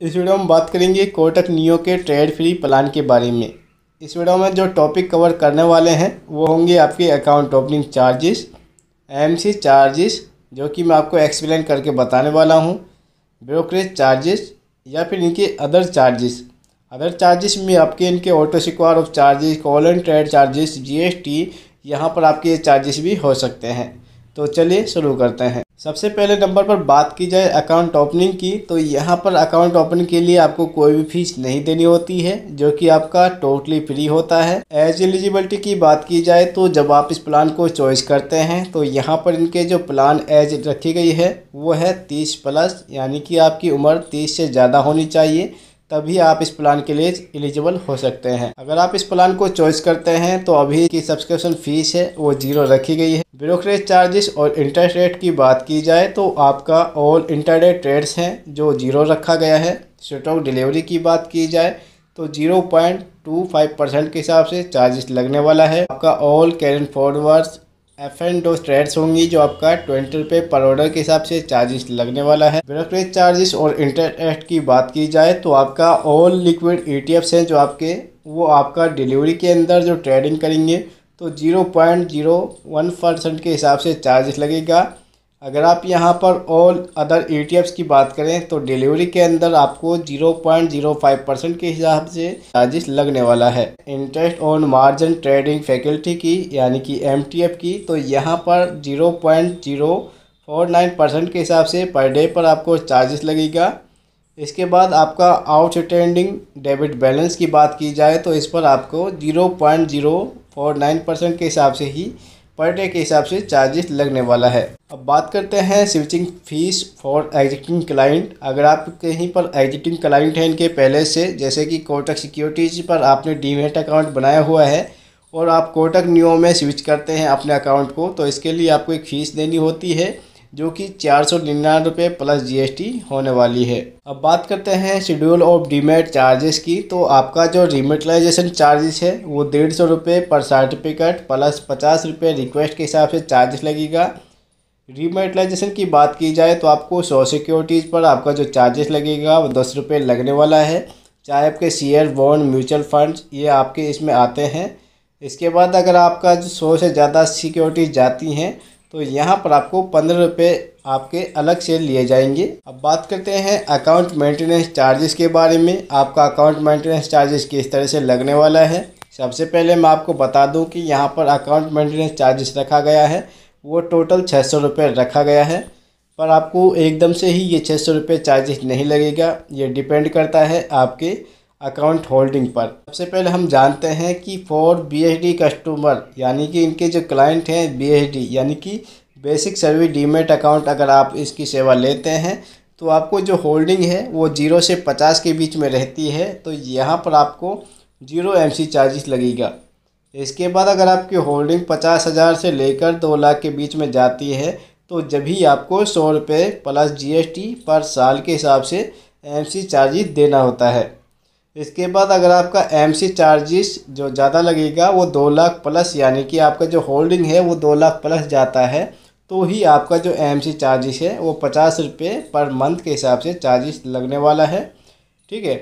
इस वीडियो में बात करेंगे कोटक नियो के ट्रेड फ्री प्लान के बारे में इस वीडियो में जो टॉपिक कवर करने वाले हैं वो होंगे आपके account opening charges AMC charges जो कि मैं आपको एक्सप्लेन करके बताने वाला हूँ ब्रोकरेज चार्जेस या फिर इनके अदर चार्जेस अदर चार्जेस में आपके इनके auto square off charges call trade charges जी यहाँ पर आपके चार्जेस भी हो सकते हैं तो चलिए शुरू करते हैं सबसे पहले नंबर पर बात की जाए अकाउंट ओपनिंग की तो यहाँ पर अकाउंट ओपनिंग के लिए आपको कोई भी फीस नहीं देनी होती है जो कि आपका टोटली फ्री होता है एज एलिजिबिलिटी की बात की जाए तो जब आप इस प्लान को चॉइस करते हैं तो यहाँ पर इनके जो प्लान एज रखी गई है वो है तीस प्लस यानी कि आपकी उम्र तीस से ज़्यादा होनी चाहिए तभी आप इस प्लान के लिए एलिजिबल हो सकते हैं अगर आप इस प्लान को चॉइस करते हैं तो अभी की सब्सक्रिप्शन फ़ीस है वो जीरो रखी गई है ब्रोकरेज चार्जेस और इंटरेस्ट रेट की बात की जाए तो आपका ऑल इंटरडे ट्रेड्स हैं जो जीरो रखा गया है स्टॉक डिलीवरी की बात की जाए तो zero point two five percent के हिसाब से चार्जेस लगने वाला है आपका all carry on forwards F and O trades होंगी जो आपका ट्वेंटी रुपये पर ऑर्डर के हिसाब से चार्जेस लगने वाला है ब्रोकरेज चार्जेस और इंटरेस्ट की बात की जाए तो आपका ऑल लिक्विड ई e हैं जो आपके वो आपका डिलीवरी के अंदर जो ट्रेडिंग करेंगे तो zero point zero one percent के हिसाब से चार्जेस लगेगा अगर आप यहाँ पर ऑल अदर ए की बात करें तो डिलीवरी के अंदर आपको 0.05 परसेंट के हिसाब से चार्जेस लगने वाला है interest on margin trading facility की यानी कि एम की तो यहाँ पर 0.049 परसेंट के हिसाब से पर डे पर आपको चार्जेस लगेगा इसके बाद आपका आउटस्टैंडिंग डेबिट बैलेंस की बात की जाए तो इस पर आपको जीरो पॉइंट जीरो और नाइन परसेंट के हिसाब से ही पर डे के हिसाब से चार्जेस लगने वाला है अब बात करते हैं switching fees for exiting client अगर आप कहीं पर एग्जिटिंग क्लाइंट हैं इनके पहले से जैसे कि कोटक सिक्योरिटीज़ पर आपने डीमेट अकाउंट बनाया हुआ है और आप कोटक न्यू में स्विच करते हैं अपने अकाउंट को तो इसके लिए आपको एक फ़ीस देनी होती है जो कि चार सौ निन्यानवे रुपये प्लस जीएसटी होने वाली है अब बात करते हैं शेड्यूल ऑफ डीमेट चार्जेस की तो आपका जो रिमेटलाइजेशन चार्जेस है वो डेढ़ सौ रुपये पर सर्टिफिकेट प्लस पचास रुपये रिक्वेस्ट के हिसाब से चार्जेस लगेगा रिमेटलाइजेशन की बात की जाए तो आपको सौ सिक्योरिटीज़ पर आपका जो चार्जेस लगेगा वो दस रुपये लगने वाला है चाहे आपके शेयर बॉन्ड म्यूचुअल फंड्स ये आपके इसमें आते हैं इसके बाद अगर आपका जो सौ से ज़्यादा सिक्योरिटीज़ जाती हैं तो यहाँ पर आपको पंद्रह रुपये आपके अलग से लिए जाएंगे अब बात करते हैं अकाउंट मेंटेनेंस चार्जेस के बारे में आपका अकाउंट मेंटेनेंस चार्जेस किस तरह से लगने वाला है सबसे पहले मैं आपको बता दूं कि यहाँ पर अकाउंट मेंटेनेंस चार्जेस रखा गया है वो टोटल छः सौ रुपये रखा गया है पर आपको एकदम से ही ये छः सौ रुपये चार्जेस नहीं लगेगा ये डिपेंड करता है आपके अकाउंट होल्डिंग पर सबसे पहले हम जानते हैं कि फॉर बीएचडी कस्टमर यानी कि इनके जो क्लाइंट हैं बीएचडी यानी कि बेसिक सर्विस डीमेट अकाउंट अगर आप इसकी सेवा लेते हैं तो आपको जो होल्डिंग है वो जीरो से पचास के बीच में रहती है तो यहाँ पर आपको जीरो एम चार्जेस लगेगा इसके बाद अगर आपकी होल्डिंग पचास हज़ार से लेकर दो लाख के बीच में जाती है तो जब ही आपको सौ रुपये प्लस जीएसटी पर साल के हिसाब से एमसी चार्जेस देना होता है इसके बाद अगर आपका एम सी चार्जेस जो ज़्यादा लगेगा वो दो लाख प्लस यानी कि आपका जो होल्डिंग है वो दो लाख प्लस जाता है तो ही आपका जो एम सी चार्जेस है वो पचास रुपये पर मंथ के हिसाब से चार्जेस लगने वाला है ठीक है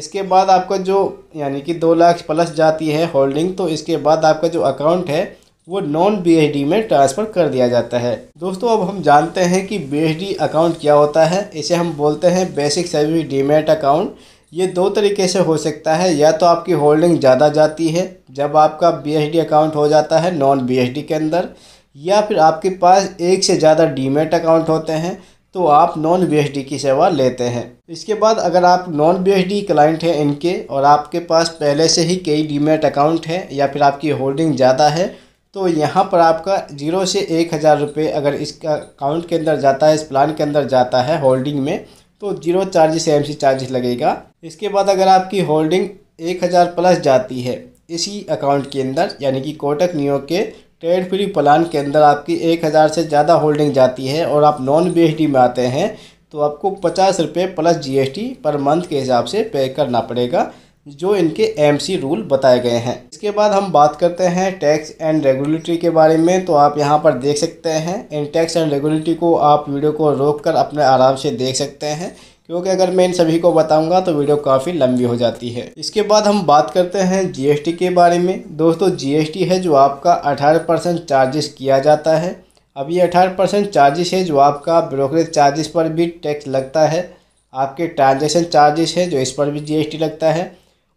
इसके बाद आपका जो यानी कि दो लाख प्लस जाती है होल्डिंग तो इसके बाद आपका जो अकाउंट है वो नॉन बी में ट्रांसफ़र कर दिया जाता है दोस्तों अब हम जानते हैं कि बी अकाउंट क्या होता है इसे हम बोलते हैं बेसिक सर्विस डीमेट अकाउंट ये दो तरीके से हो सकता है या तो आपकी होल्डिंग ज़्यादा जाती है जब आपका बी अकाउंट हो जाता है नॉन बी के अंदर या फिर आपके पास एक से ज़्यादा डीमेट अकाउंट होते हैं तो आप नॉन बी की सेवा लेते हैं इसके बाद अगर आप नॉन बी क्लाइंट हैं इनके और आपके पास पहले से ही कई डीमेट अकाउंट हैं या फिर आपकी होल्डिंग ज़्यादा है तो यहाँ पर आपका जीरो से एक हज़ार रुपये अगर इसका अकाउंट के अंदर जाता है इस प्लान के अंदर जाता है होल्डिंग में तो जीरो चार्जेस एम चार्जेस लगेगा इसके बाद अगर आपकी होल्डिंग एक हज़ार प्लस जाती है इसी अकाउंट के अंदर यानी कि कोटक नियो के ट्रेड फ्री प्लान के अंदर आपकी एक हज़ार से ज़्यादा होल्डिंग जाती है और आप नॉन बी में आते हैं तो आपको पचास रुपये प्लस जी पर मंथ के हिसाब से पे करना पड़ेगा जो इनके एम रूल बताए गए हैं इसके बाद हम बात करते हैं टैक्स एंड रेगुलेटरी के बारे में तो आप यहाँ पर देख सकते हैं इन टैक्स एंड रेगुलेटरी को आप वीडियो को रोक कर अपने आराम से देख सकते हैं क्योंकि अगर मैं इन सभी को बताऊंगा तो वीडियो काफ़ी लंबी हो जाती है इसके बाद हम बात करते हैं जीएसटी के बारे में दोस्तों जीएसटी है जो आपका अठारह परसेंट चार्जेस किया जाता है अब ये अठारह परसेंट चार्जेस है जो आपका ब्रोकरेज चार्जेस पर भी टैक्स लगता है आपके ट्रांजेक्शन चार्जेस है जो इस पर भी जी लगता है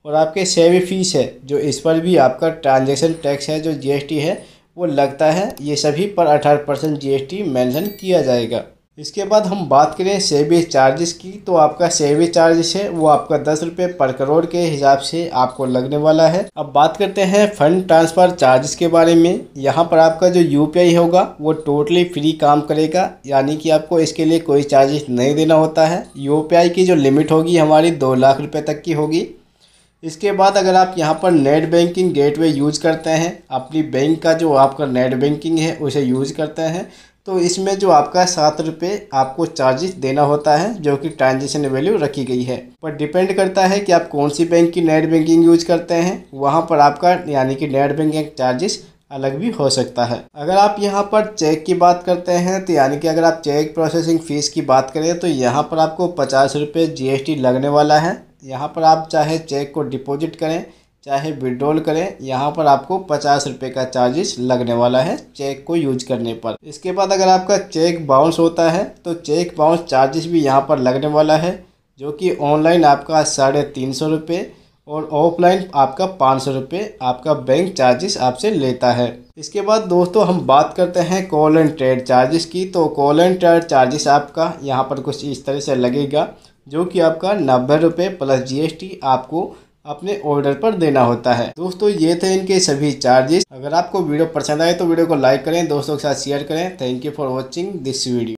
और आपके सेवी फीस है जो इस पर भी आपका ट्रांजेक्शन टैक्स है जो जी है वो लगता है ये सभी पर अठारह percent G S T mention किया जाएगा इसके बाद हम बात करें सेवेज चार्जेस की तो आपका सेवेज चार्जेस है वो आपका दस रुपये पर करोड़ के हिसाब से आपको लगने वाला है अब बात करते हैं फंड ट्रांसफ़र चार्जेस के बारे में यहाँ पर आपका जो यू होगा वो टोटली फ्री काम करेगा यानी कि आपको इसके लिए कोई चार्जेस नहीं देना होता है यू की जो लिमिट होगी हमारी दो लाख रुपये तक की होगी इसके बाद अगर आप यहाँ पर नेट बैंकिंग गेटवे यूज़ करते हैं अपनी बैंक का जो आपका नेट बैंकिंग है उसे यूज़ करते हैं तो इसमें जो आपका सात रुपये आपको चार्जेस देना होता है जो कि ट्रांजेक्शन वैल्यू रखी गई है पर डिपेंड करता है कि आप कौन सी बैंक की नेट बैंकिंग यूज करते हैं वहाँ पर आपका यानी कि नेट बैंकिंग चार्जेस अलग भी हो सकता है अगर आप यहाँ पर चेक की बात करते हैं तो यानी कि अगर आप चेक प्रोसेसिंग फ़ीस की बात करें तो यहाँ पर आपको पचास रुपये जी लगने वाला है यहाँ पर आप चाहे चेक को डिपॉजिट करें चाहे विड्रॉल करें यहाँ पर आपको पचास रुपये का चार्जेस लगने वाला है चेक को यूज करने पर इसके बाद अगर आपका चेक बाउंस होता है तो चेक बाउंस चार्जेस भी यहाँ पर लगने वाला है जो कि ऑनलाइन आपका साढ़े तीन सौ रुपये और ऑफलाइन आपका पाँच सौ रुपये आपका बैंक चार्जेस आपसे लेता है इसके बाद दोस्तों हम बात करते हैं कॉल एंड ट्रेड चार्जेस की तो कॉल एंड ट्रेड चार्जेस आपका यहाँ पर कुछ इस तरह से लगेगा जो कि आपका नब्बे रुपये प्लस जीएसटी आपको अपने ऑर्डर पर देना होता है दोस्तों ये थे इनके सभी चार्जेस अगर आपको वीडियो पसंद आए तो वीडियो को लाइक करें दोस्तों के साथ शेयर करें thank you for watching this video